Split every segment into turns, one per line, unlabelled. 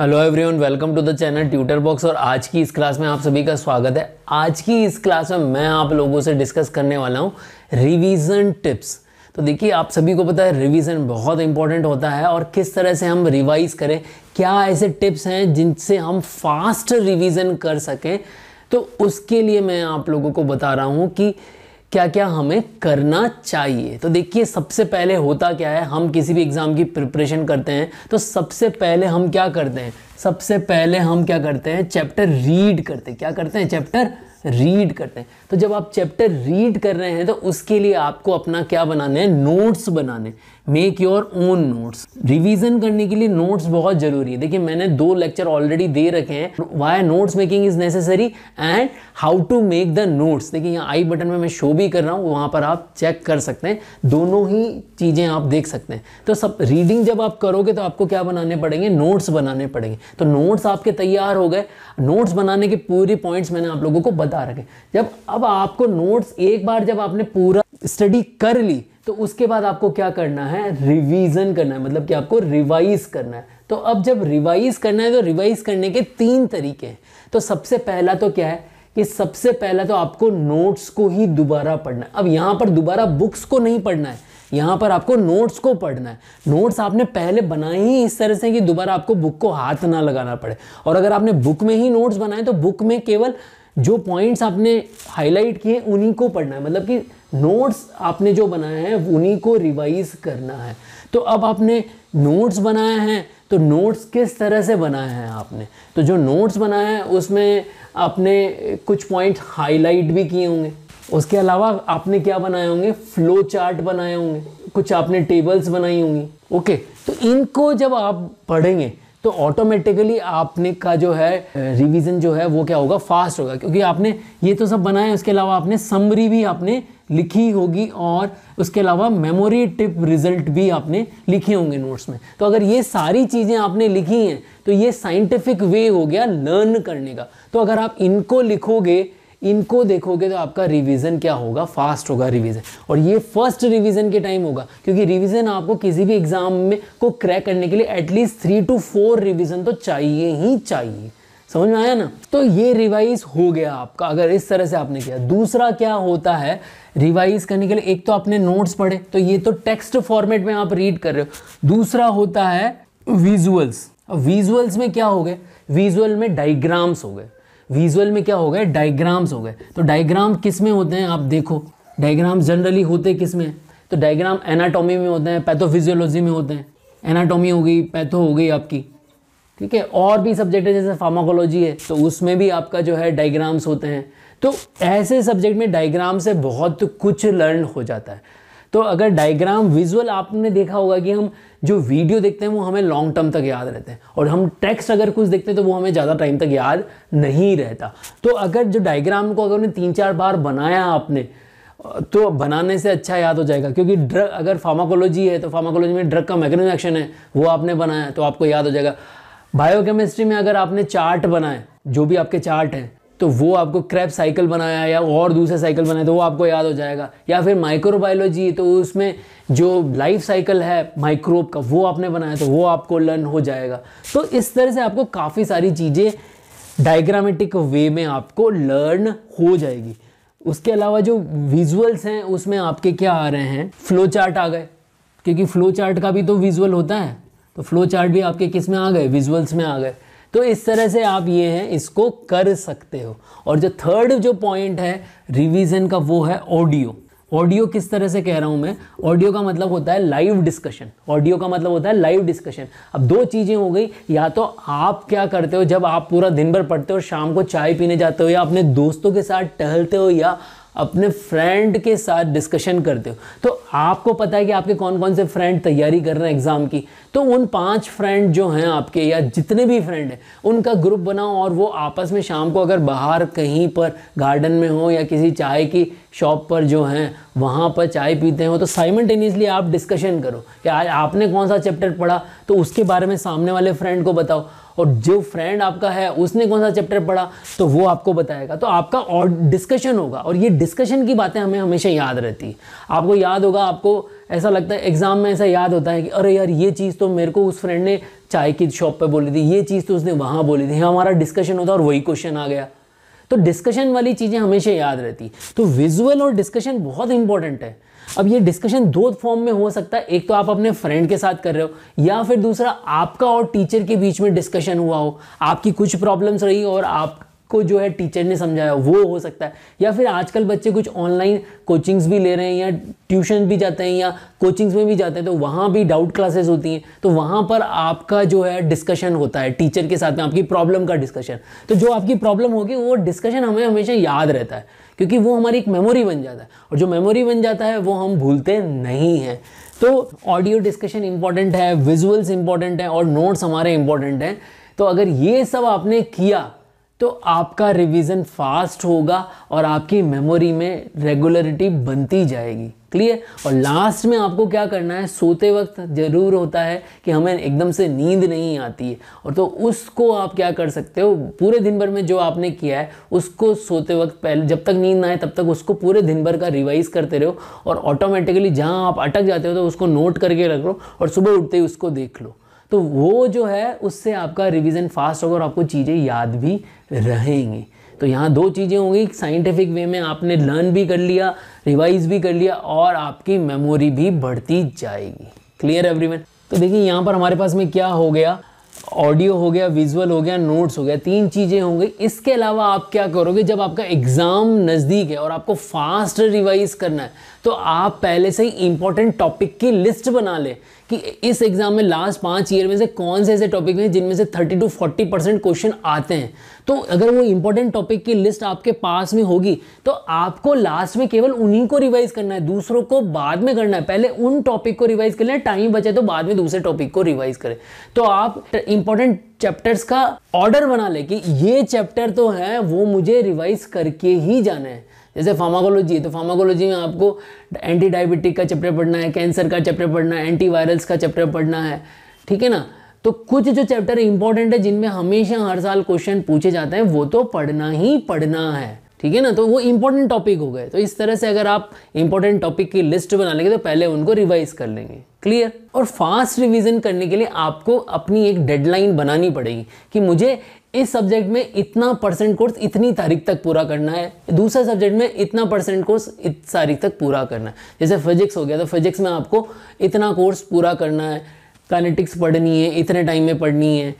hello everyone welcome to the channel tutor box और आज की इस क्लास में आप सभी का स्वागत है आज की इस क्लास में मैं आप लोगों से डिस्कस करने वाला हूँ रिवीजन टिप्स तो देखिए आप सभी को पता है रिवीजन बहुत इंपॉर्टेंट होता है और किस तरह से हम रिवाइज करें क्या ऐसे टिप्स हैं जिनसे हम फास्ट रिविजन कर सकें तो उसके लिए मैं आप लोगों को बता रहा हूँ कि क्या क्या हमें करना चाहिए तो देखिए सबसे पहले होता क्या है हम किसी भी एग्ज़ाम की प्रिपरेशन करते हैं तो सबसे पहले हम क्या करते हैं सबसे पहले हम क्या करते हैं चैप्टर रीड करते हैं क्या करते हैं चैप्टर रीड करते हैं तो जब आप चैप्टर रीड कर रहे हैं तो उसके लिए आपको अपना क्या बनाना है नोट्स बनाने make your own notes revision करने के लिए नोट्स बहुत जरूरी है देखिए मैंने दो लेक्चर ऑलरेडी दे रखे हैं why notes making is necessary and how to make the notes देखिए यहाँ आई बटन में मैं शो भी कर रहा हूँ वहाँ पर आप चेक कर सकते हैं दोनों ही चीज़ें आप देख सकते हैं तो सब रीडिंग जब आप करोगे तो आपको क्या बनाने पड़ेंगे नोट्स बनाने पड़ेंगे तो नोट्स आपके तैयार हो गए नोट्स बनाने के पूरे पॉइंट्स मैंने आप लोगों को बता रखे जब अब आपको नोट्स एक बार जब आपने पूरा स्टडी कर ली तो उसके बाद आपको क्या करना है रिवीजन करना है मतलब कि आपको रिवाइज करना है तो अब जब रिवाइज करना है तो रिवाइज करने के तीन तरीके हैं तो सबसे पहला तो क्या है कि सबसे पहला तो आपको नोट्स को ही दोबारा पढ़ना है अब यहाँ पर दोबारा बुक्स को नहीं पढ़ना है यहाँ पर आपको नोट्स को पढ़ना है नोट्स आपने पहले बनाए ही इस तरह से कि दोबारा आपको बुक को हाथ ना लगाना पड़े और अगर आपने बुक में ही नोट्स बनाए तो बुक में केवल जो पॉइंट्स आपने हाईलाइट किए उन्हीं को पढ़ना है मतलब कि नोट्स आपने जो बनाए हैं उन्हीं को रिवाइज करना है तो अब आपने नोट्स बनाए हैं तो नोट्स किस तरह से बनाए हैं आपने तो जो नोट्स बनाए हैं उसमें आपने कुछ पॉइंट हाईलाइट भी किए होंगे उसके अलावा आपने क्या बनाए होंगे फ्लो चार्ट बनाए होंगे कुछ आपने टेबल्स बनाई होंगी ओके तो इनको जब आप पढ़ेंगे तो ऑटोमेटिकली आपने का जो है रिवीजन जो है वो क्या होगा फास्ट होगा क्योंकि आपने ये तो सब बनाया उसके अलावा आपने समरी भी आपने लिखी होगी और उसके अलावा मेमोरी टिप रिजल्ट भी आपने लिखे होंगे नोट्स में तो अगर ये सारी चीज़ें आपने लिखी हैं तो ये साइंटिफिक वे हो गया लर्न करने का तो अगर आप इनको लिखोगे इनको देखोगे तो आपका रिवीजन क्या होगा फास्ट होगा रिवीजन और ये फर्स्ट रिवीजन के टाइम होगा क्योंकि रिवीजन आपको किसी भी एग्जाम में को क्रैक करने के लिए at least three two four revision तो चाहिए ही चाहिए समझ में आया ना तो ये रिवाइज हो गया आपका अगर इस तरह से आपने किया दूसरा क्या होता है रिवाइज करने के लिए एक तो आपने नोट्स पढ़े तो ये तो टेक्स्ट फॉर्मेट में आप रीड कर रहे हो दूसरा होता है विजुअल्स विजुअल्स में क्या हो गए विजुअल में डाइग्राम्स हो गए विजुअल में क्या हो गए डायग्राम्स हो गए तो डायग्राम किस में होते हैं आप देखो डायग्राम जनरली होते किस में तो डायग्राम एनाटॉमी में होते हैं पैथोफिजियोलॉजी में होते हैं एनाटॉमी हो गई पैथो हो गई आपकी ठीक है और भी सब्जेक्ट है जैसे फार्माकोलॉजी है तो उसमें भी आपका जो है डायग्राम्स होते हैं तो ऐसे सब्जेक्ट में डायग्राम से बहुत कुछ लर्न हो जाता है तो अगर डायग्राम विजुअल आपने देखा होगा कि हम जो वीडियो देखते हैं वो हमें लॉन्ग टर्म तक याद रहते हैं और हम टेक्स्ट अगर कुछ देखते हैं तो वो हमें ज़्यादा टाइम तक याद नहीं रहता तो अगर जो डायग्राम को अगर उन्हें तीन चार बार बनाया आपने तो बनाने से अच्छा याद हो जाएगा क्योंकि ड्रग अगर फार्माकोलॉजी है तो फार्माकोलॉजी में ड्रग का मैकेनिज्म एक्शन है वो आपने बनाया तो आपको याद हो जाएगा बायोकेमिस्ट्री में अगर आपने चार्ट बनाए जो भी आपके चार्ट हैं तो वो आपको क्रैप साइकिल बनाया या और दूसरे साइकिल बनाया तो वो आपको याद हो जाएगा या फिर माइक्रोबायोलॉजी तो उसमें जो लाइफ साइकिल है माइक्रोब का वो आपने बनाया तो वो आपको लर्न हो जाएगा तो इस तरह से आपको काफ़ी सारी चीज़ें डायग्रामेटिक वे में आपको लर्न हो जाएगी उसके अलावा जो विजुअल्स हैं उसमें आपके क्या आ रहे हैं फ्लो चार्ट आ गए क्योंकि फ्लो चार्ट का भी तो विजुअल होता है तो फ्लो चार्ट भी आपके किस में आ गए विजुअल्स में आ गए तो इस तरह से आप ये हैं इसको कर सकते हो और जो थर्ड जो पॉइंट है रिवीजन का वो है ऑडियो ऑडियो किस तरह से कह रहा हूँ मैं ऑडियो का मतलब होता है लाइव डिस्कशन ऑडियो का मतलब होता है लाइव डिस्कशन अब दो चीज़ें हो गई या तो आप क्या करते हो जब आप पूरा दिन भर पढ़ते हो शाम को चाय पीने जाते हो या अपने दोस्तों के साथ टहलते हो या अपने फ्रेंड के साथ डिस्कशन करते हो तो आपको पता है कि आपके कौन कौन से फ्रेंड तैयारी कर रहे हैं एग्ज़ाम की तो उन पांच फ्रेंड जो हैं आपके या जितने भी फ्रेंड हैं उनका ग्रुप बनाओ और वो आपस में शाम को अगर बाहर कहीं पर गार्डन में हो या किसी चाय की शॉप पर जो हैं वहाँ पर चाय पीते हैं तो साइमल्टेनियसली आप डिस्कशन करो कि आज आपने कौन सा चैप्टर पढ़ा तो उसके बारे में सामने वाले फ्रेंड को बताओ और जो फ्रेंड आपका है उसने कौन सा चैप्टर पढ़ा तो वो आपको बताएगा तो आपका और डिस्कशन होगा और ये डिस्कशन की बातें हमें हमेशा याद रहती है आपको याद होगा आपको ऐसा लगता है एग्ज़ाम में ऐसा याद होता है कि अरे यार ये चीज़ तो मेरे को उस फ्रेंड ने चाय की शॉप पर बोली थी ये चीज़ तो उसने वहाँ बोली थी हाँ, हमारा डिस्कशन होता और वही क्वेश्चन आ गया तो डिस्कशन वाली चीज़ें हमेशा याद रहती तो विजुअल और डिस्कशन बहुत इंपॉर्टेंट है अब ये डिस्कशन दो फॉर्म में हो सकता है एक तो आप अपने फ्रेंड के साथ कर रहे हो या फिर दूसरा आपका और टीचर के बीच में डिस्कशन हुआ हो आपकी कुछ प्रॉब्लम्स रही और आप को जो है टीचर ने समझाया वो हो सकता है या फिर आजकल बच्चे कुछ ऑनलाइन कोचिंग्स भी ले रहे हैं या ट्यूशन भी जाते हैं या कोचिंग्स में भी जाते हैं तो वहाँ भी डाउट क्लासेस होती हैं तो वहाँ पर आपका जो है डिस्कशन होता है टीचर के साथ में आपकी प्रॉब्लम का डिस्कशन तो जो आपकी प्रॉब्लम होगी वो डिस्कशन हमें हमेशा याद रहता है क्योंकि वो हमारी एक मेमोरी बन जाता है और जो मेमोरी बन जाता है वो हम भूलते नहीं हैं तो ऑडियो डिस्कशन इंपॉर्टेंट है विजुअल्स इंपॉर्टेंट हैं और नोट्स हमारे इंपॉर्टेंट हैं तो अगर ये सब आपने किया तो आपका रिवीजन फास्ट होगा और आपकी मेमोरी में रेगुलरिटी बनती जाएगी क्लियर और लास्ट में आपको क्या करना है सोते वक्त ज़रूर होता है कि हमें एकदम से नींद नहीं आती है और तो उसको आप क्या कर सकते हो पूरे दिन भर में जो आपने किया है उसको सोते वक्त पहले जब तक नींद ना आए तब तक उसको पूरे दिन भर का रिवाइज करते रहो और ऑटोमेटिकली जहाँ आप अटक जाते हो तो उसको नोट करके रख लो और सुबह उठते ही उसको देख लो तो वो जो है उससे आपका रिविज़न फास्ट होगा और आपको चीज़ें याद भी रहेंगी तो यहाँ दो चीज़ें होंगी साइंटिफिक वे में आपने लर्न भी कर लिया रिवाइज भी कर लिया और आपकी मेमोरी भी बढ़ती जाएगी क्लियर एवरीवन तो देखिए यहाँ पर हमारे पास में क्या हो गया ऑडियो हो गया विजुअल हो गया नोट्स हो गया तीन चीज़ें होंगी इसके अलावा आप क्या करोगे जब आपका एग्ज़ाम नज़दीक है और आपको फास्ट रिवाइज करना है तो आप पहले से ही इंपॉर्टेंट टॉपिक की लिस्ट बना लें कि इस एग्ज़ाम में लास्ट पाँच ईयर में से कौन से ऐसे टॉपिक हैं जिनमें से thirty two forty percent question आते हैं तो अगर वो इंपॉर्टेंट टॉपिक की लिस्ट आपके पास में होगी तो आपको लास्ट में केवल उन्हीं को रिवाइज करना है दूसरों को बाद में करना है पहले उन टॉपिक को रिवाइज कर लें टाइम बचे तो बाद में दूसरे टॉपिक को रिवाइज करें तो आप इंपॉर्टेंट चैप्टर्स का ऑर्डर बना लें कि ये चैप्टर तो है वो मुझे रिवाइज करके ही जाना है जैसे फार्माकोलॉजी है तो फार्माकोलॉजी में आपको एंटी डायबिटिक का चैप्टर पढ़ना है कैंसर का चैप्टर पढ़ना है एंटी वायरल्स का चैप्टर पढ़ना है ठीक है ना तो कुछ जो चैप्टर इंपॉर्टेंट है जिनमें हमेशा हर साल क्वेश्चन पूछे जाते हैं वो तो पढ़ना ही पढ़ना है ठीक है ना तो वो इंपॉर्टेंट टॉपिक हो गए तो इस तरह से अगर आप इंपॉर्टेंट टॉपिक की लिस्ट बना लेंगे तो पहले उनको रिवाइज कर लेंगे क्लियर और फास्ट रिवीजन करने के लिए आपको अपनी एक डेडलाइन बनानी पड़ेगी कि मुझे इस सब्जेक्ट में इतना परसेंट कोर्स इतनी तारीख तक पूरा करना है दूसरे सब्जेक्ट में इतना परसेंट कोर्स इस तारीख तक पूरा करना है जैसे फिजिक्स हो गया तो फिजिक्स में आपको इतना कोर्स पूरा करना है कानेटिक्स पढ़नी है इतने टाइम में पढ़नी है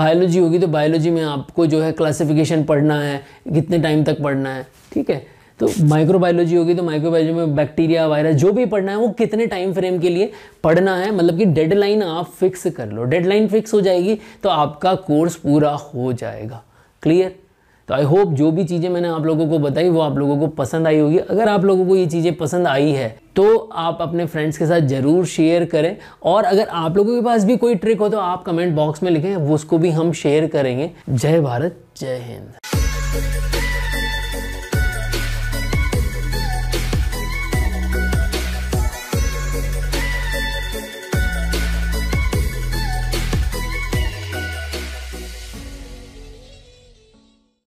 बायोलॉजी होगी तो बायोलॉजी में आपको जो है क्लासिफिकेशन पढ़ना है कितने टाइम तक पढ़ना है ठीक है तो माइक्रोबायोलॉजी होगी तो माइक्रोबायोलॉजी में बैक्टीरिया वायरस जो भी पढ़ना है वो कितने टाइम फ्रेम के लिए पढ़ना है मतलब कि डेडलाइन आप फिक्स कर लो डेडलाइन फिक्स हो जाएगी तो आपका कोर्स पूरा हो जाएगा क्लियर तो आई होप जो भी चीज़ें मैंने आप लोगों को बताई वो आप लोगों को पसंद आई होगी अगर आप लोगों को ये चीज़ें पसंद आई है तो आप अपने फ्रेंड्स के साथ ज़रूर शेयर करें और अगर आप लोगों के पास भी कोई ट्रिक हो तो आप कमेंट बॉक्स में लिखें वो उसको भी हम शेयर करेंगे जय भारत जय हिंद